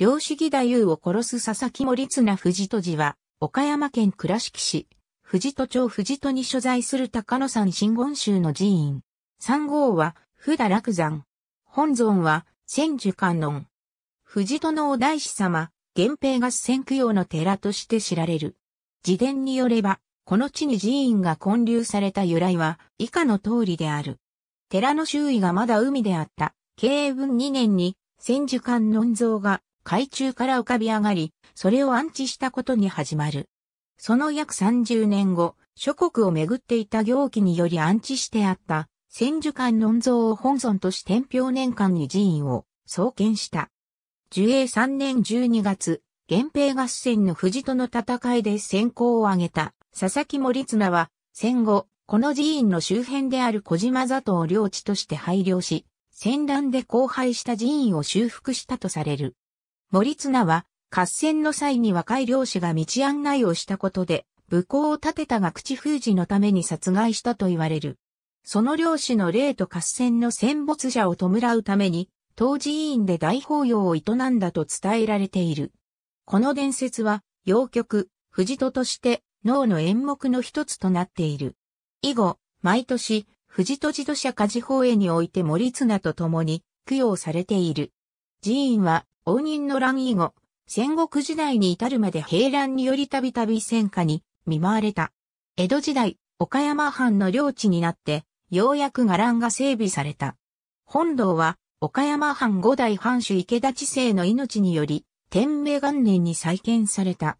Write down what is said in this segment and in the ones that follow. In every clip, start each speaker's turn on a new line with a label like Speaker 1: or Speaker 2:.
Speaker 1: 漁師義太夫を殺す佐々木森綱藤戸寺は、岡山県倉敷市、藤戸町藤戸に所在する高野山真言宗の寺院。三号は、普田楽山。本尊は、千寿観音。藤戸のお大師様、源平合戦供養の寺として知られる。自伝によれば、この地に寺院が建立された由来は以下の通りである。寺の周囲がまだ海であった、慶文2年に千手観音像が海中から浮かび上がり、それを安置したことに始まる。その約30年後、諸国を巡っていた行基により安置してあった、千手観音像を本尊とし天平年間に寺院を創建した。樹永3年12月、源平合戦の藤との戦いで先行を挙げた佐々木森綱は、戦後、この寺院の周辺である小島里を領地として配慮し、戦乱で荒廃した寺院を修復したとされる。森綱は、合戦の際に若い漁師が道案内をしたことで、武功を立てたが口封じのために殺害したと言われる。その漁師の霊と合戦の戦没者を弔うために、当寺員で大法要を営んだと伝えられている。この伝説は、洋曲、藤戸として脳の演目の一つとなっている。以後、毎年、藤戸自動車家事法へにおいて森綱と共に供養されている。寺院は応仁の乱以後、戦国時代に至るまで平乱によりたびたび戦火に見舞われた。江戸時代、岡山藩の領地になって、ようやく伽藍が整備された。本堂は、岡山藩五代藩主池田知世の命により、天明元年に再建された。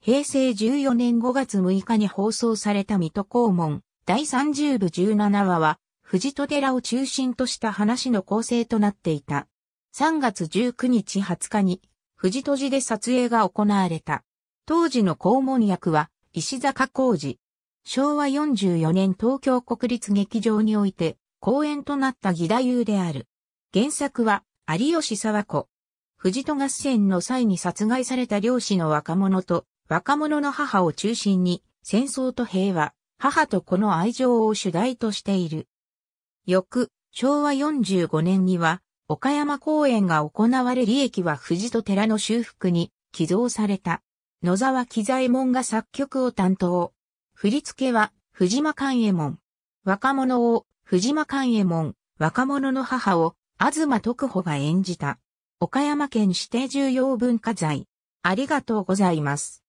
Speaker 1: 平成14年5月6日に放送された水戸黄門、第30部17話は、藤戸寺を中心とした話の構成となっていた。3月19日20日に、富士寺で撮影が行われた。当時の公門役は、石坂浩二。昭和44年東京国立劇場において、公演となった義太夫である。原作は、有吉沢子。富士合戦の際に殺害された漁師の若者と、若者の母を中心に、戦争と平和、母と子の愛情を主題としている。翌、昭和45年には、岡山公演が行われ利益は富士と寺の修復に寄贈された。野沢喜左衛門が作曲を担当。振り付けは藤間勘右衛門。若者を藤間勘右衛門、若者の母を東徳穂が演じた。岡山県指定重要文化財。ありがとうございます。